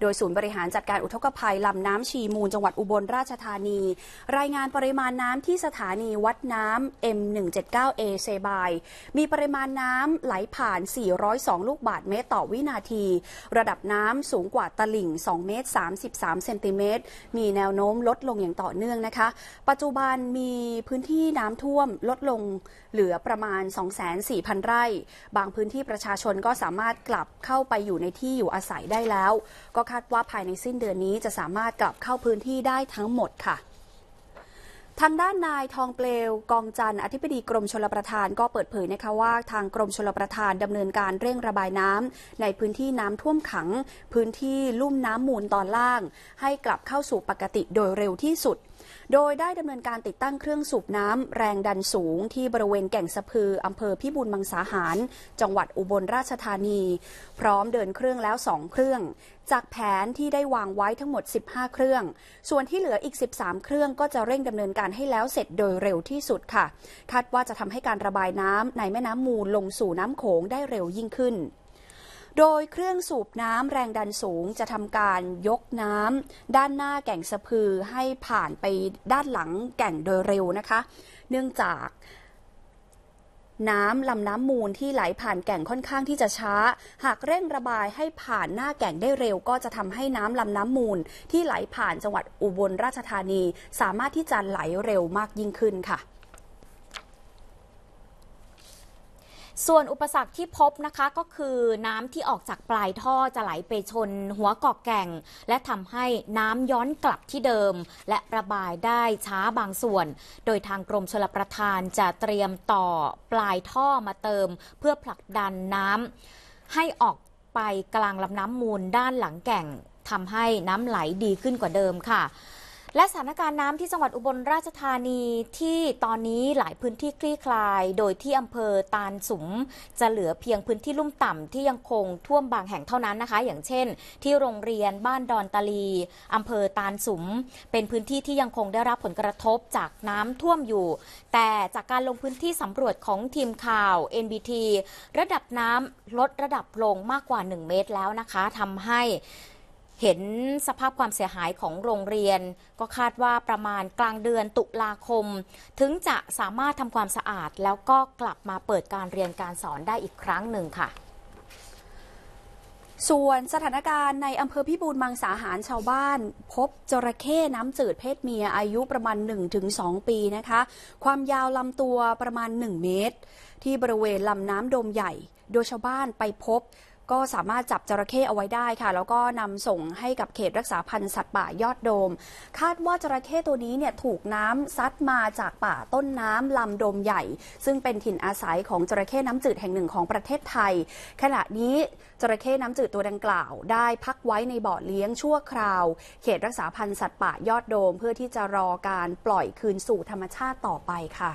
โดยศูนย์บริหารจัดการอุทกภัยลำน้ำชีมูลจังหวัดอุบลราชธานี รายงานปริมาณน้ำที่สถานีวัดน้ำ M179A เซบาย มีปริมาณน้ำไหลผ่าน 402 ลูกบาทเมตรต่อวินาที ระดับน้ำสูงกว่าตลิ่ง 2เมตร33เซนติเมตร มีแนวโน้มลดลงอย่างต่อเนื่องนะคะ ปัจจุบันมีพื้นที่น้ำท่วมลดลงเหลือประมาณ 24,000 ไร่ บางพื้นที่ประชาชนก็สามารถกลับเข้าไปอยู่ในที่อยู่อาศัยได้แล้วก็คาดว่าภายในสิ้นเดือนนี้จะสามารถกลับเข้าพื้นที่ได้ทั้งหมดค่ะ ทางด้านนายทองเปลวกองจันอธิบดีกรมชลประทานก็เปิดเผยนะคะว่า ทางกรมชลประทานดำเนินการเร่งระบายน้ำ ในพื้นที่น้ำท่วมขัง พื้นที่ลุ่มน้ำมูลตอนล่าง ให้กลับเข้าสู่ปกติโดยเร็วที่สุดโดยได้ดำเนินการติดตั้งเครื่องสูบน้ำแรงดันสูงที่บริเวณแก่งสะพืออำเภอพิบูลมังสาหาร จังหวัดอุบลราชธานี พร้อมเดินเครื่องแล้ว2เครื่อง จากแผนที่ได้วางไว้ทั้งหมด15เครื่อง ส่วนที่เหลืออีก13เครื่องก็จะเร่งดำเนินการให้แล้วเสร็จโดยเร็วที่สุดค่ะคาดว่าจะทำให้การระบายน้ำในแม่น้ำมูลลงสู่น้ำโขงได้เร็วยิ่งขึ้นโดยเครื่องสูบน้ำแรงดันสูงจะทำการยกน้ำด้านหน้าแก่งสะพือให้ผ่านไปด้านหลังแก่งโดยเร็วนะคะ เนื่องจาก น้ำลำน้ำมูลที่ไหลผ่านแก่งค่อนข้างที่จะช้า หากเร่งระบายให้ผ่านหน้าแก่งได้เร็ว ก็จะทำให้น้ำลำน้ำมูลที่ไหลผ่านจังหวัดอุบลราชธานี สามารถที่จะไหลเร็วมากยิ่งขึ้นค่ะส่วนอุปสรรคที่พบนะคะก็คือน้ำที่ออกจากปลายท่อจะไหลไปชนหัวกอกแก่ง และทำให้น้ำย้อนกลับที่เดิม และระบายได้ช้าบางส่วน โดยทางกรมชลประทานจะเตรียมต่อปลายท่อมาเติม เพื่อผลักดันน้ำให้ออกไปกลางลำน้ำมูลด้านหลังแก่งทำให้น้ำไหลดีขึ้นกว่าเดิมค่ะและสถานการณ์น้ำที่จังหวัดอุบลราชธานีที่ตอนนี้หลายพื้นที่คลี่คลายโดยที่อำเภอตาลสุม จะเหลือเพียงพื้นที่ลุ่มต่ำที่ยังคงท่วมบางแห่งเท่านั้นนะคะ อย่างเช่นที่โรงเรียนบ้านดอนตาลีอำเภอตาลสุม เป็นพื้นที่ที่ยังคงได้รับผลกระทบจากน้ำท่วมอยู่ แต่จากการลงพื้นที่สำรวจของทีมข่าว NBT ระดับน้ำลดระดับลงมากกว่า1เมตรแล้วนะคะทำให้เห็นสภาพความเสียหายของโรงเรียน ก็คาดว่าประมาณกลางเดือนตุลาคม ถึงจะสามารถทำความสะอาดแล้วก็กลับมาเปิดการเรียนการสอนได้อีกครั้งหนึ่งค่ะ ส่วนสถานการณ์ในอำเภอพิบูลมังสาหารชาวบ้าน พบจระเข้น้ำจืดเพศเมียอายุประมาณ 1-2 ปีนะคะ ความยาวลำตัวประมาณ 1 เมตร ที่บริเวณลำน้ำดมใหญ่ โดยชาวบ้านไปพบก็สามารถจับจระเข้เอาไว้ได้ค่ะ แล้วก็นำส่งให้กับเขตรักษาพันธุ์สัตว์ป่ายอดโดม คาดว่าจระเข้ตัวนี้เนี่ยถูกน้ำซัดมาจากป่าต้นน้ำลำโดมใหญ่ ซึ่งเป็นถิ่นอาศัยของ จระเข้น้ำจืดแห่งหนึ่งของประเทศไทย ขณะนี้จระเข้น้ำจืดตัวดังกล่าว ได้พักไว้ในบ่อเลี้ยงชั่วคราว เขตรักษาพันธุ์สัตว์ป่ายอดโดมเพื่อที่จะรอการปล่อยคืนสู่ธรรมชาติต่อไปค่ะ